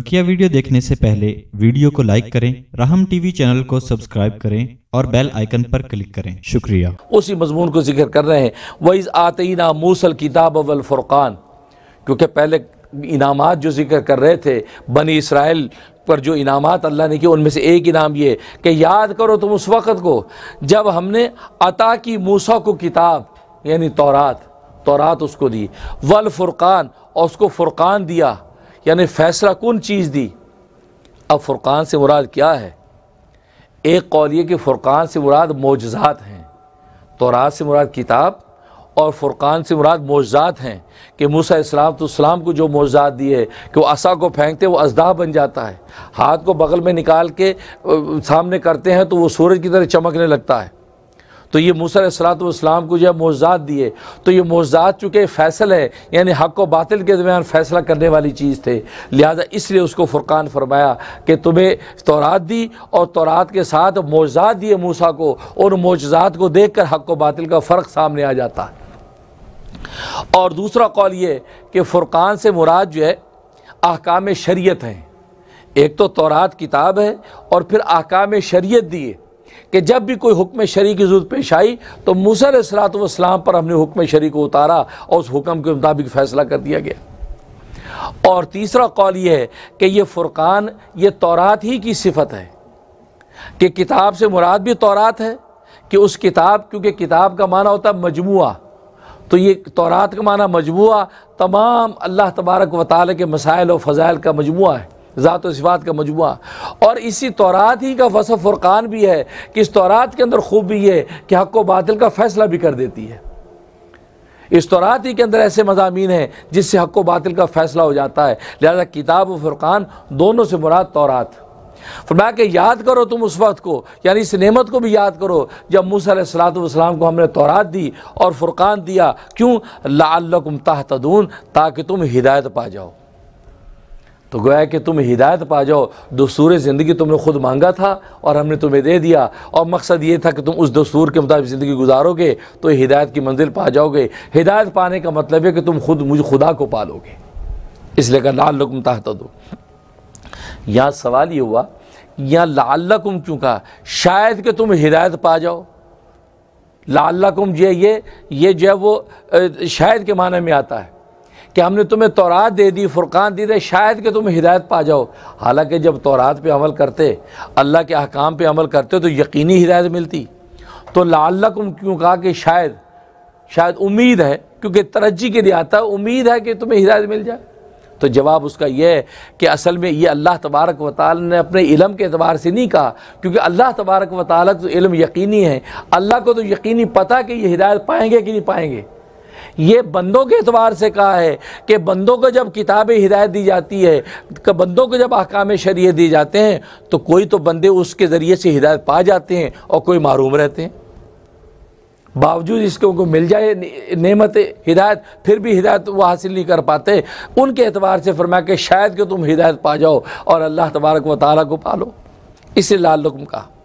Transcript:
बकिया वीडियो देखने से पहले वीडियो को लाइक करें राहम टीवी चैनल को सब्सक्राइब करें और बेल आइकन पर क्लिक करें शुक्रिया उसी मजमून को जिक्र कर रहे हैं वही आते मूसल किताब अवल फुरकान क्योंकि पहले इनाम जो जिक्र कर रहे थे बनी इसराइल पर जो इनाम अल्लाह ने किए उनमें से एक इनाम ये कि याद करो तुम उस वक़्त को जब हमने अता की मूसा को किताब यानी तौरात तौरात उसको दी वल फुरकान और उसको फुरकान दिया यानी फ़ैसला कौन चीज़ दी अब फ़ुरक़ान से मुराद क्या है एक कौल ये कि फ़ुरक़ान से मुराद मोजात हैं तोरात से मुराद किताब और फ़ुरक़ान से मुराद मोजात हैं कि मूसा इस्लाम तो इस्लाम को जो मोजात दिए कि वो असा को फेंकते वो अजदा बन जाता है हाथ को बगल में निकाल के सामने करते हैं तो वो सूरज की तरह चमकने लगता है तो ये मूसा सलातम को जो है मोज़ात दिए तो ये मोज़ात चूँकि फ़ैसल है यानी हक व बातिल के दरमियान फ़ैसला करने वाली चीज़ थे लिहाजा इसलिए उसको फ़ुरक़ान फरमाया कि तुम्हें तोरात दी और तोरात के साथ मोज़ात दिए मूसा को और मोजात को देख कर हक व बातिल का फ़र्क सामने आ जाता है और दूसरा कौल ये कि फ़ुरक़ान से मुराद जो है अहकाम शरीयत हैं एक तो तौरात किताब है और फिर अहकाम शरीयत दिए कि जब भी कोई हुक्म शरी की ज़रूरत पेश आई तो मूसर सलातम पर हमने हुक्म शरी को उतारा और उस हुक्म के मुताबिक फ़ैसला कर दिया गया और तीसरा कौल यह है कि यह फ़ुरक़ान ये तोरात ही की सिफत है कि किताब से मुराद भी तौरात है कि उस किताब क्योंकि किताब का माना होता है मजमुआ तो ये तौरात का माना मजमुआ तमाम अल्लाह तबारक वताल के मसाइल और फ़ज़ाइल का मजमु है ज़ात सिफ़ात का मजमू और इसी तौरात ही का वसफ़ फ़ुरक़ान भी है कि इस तौरात के अंदर खूब भी ये कि हक व बातिल का फ़ैसला भी कर देती है इस तौरात ही के अंदर ऐसे मजामी हैं जिससे हक व बातिल का फ़ैसला हो जाता है लिहाजा किताब व फ़ुरक़ान दोनों से मुराद तौरात फरमाया कि याद करो तुम उस वक्त को यानी इस नेमत को भी याद करो जब मूसलाम को हमने तौरात दी और फ़ुरक़ान दिया क्यों लाकुम ताहतदून ताकि तुम हिदायत पा जाओ तो गोया कि तुम हिदायत पा जाओ दस्तूर ज़िंदगी तुमने खुद मांगा था और हमने तुम्हें दे दिया और मकसद ये था कि तुम उस दस्तूर के मुताबिक ज़िंदगी गुजारोगे तो हिदायत की मंजिल पा जाओगे हिदायत पाने का मतलब है कि तुम खुद मुझे खुदा को पालोगे इसलिए कहा लाल लकुम ताहत दो यहाँ सवाल ये हुआ यहाँ लकुम क्यों कहा शायद कि तुम हिदायत पा जाओ लाल जो है ये ये जो है वो शायद के माने में आता है कि हमने तुम्हें तोरात दे दी फ़ुरक़ान दी दे तो शायद कि तुम हिदायत पा जाओ हालांकि जब तौरात पे अमल करते अल्लाह के अहकाम पे अमल करते तो यकीनी हिदायत मिलती तो को क्यों कहा कि शायद शायद उम्मीद है क्योंकि तरजी के लिए आता है उम्मीद है कि तुम्हें हिदायत मिल जाए तो जवाब उसका यह है कि असल में ये अल्लाह तबारक व ने अपने इलम के अतबार से नहीं कहा क्योंकि अल्लाह तबारक व तो इलम यकीनी है अल्लाह को तो यकीनी पता कि ये हिदायत पाएंगे कि नहीं पाएंगे ये बंदों के अतबार से कहा है कि बंदों को जब किताब हिदायत दी जाती है बंदों को जब अहकाम शरीय दिए जाते हैं तो कोई तो बंदे उसके ज़रिए से हिदायत पा जाते हैं और कोई मारूम रहते हैं बावजूद इसके उनको मिल जाए नेमत हिदायत फिर भी हिदायत वो हासिल नहीं कर पाते उनके एतबार से फरमाया कि शायद कि तुम हिदायत पा जाओ और अल्लाह तबारक व ताली को पालो इसे लाल लुकम कहा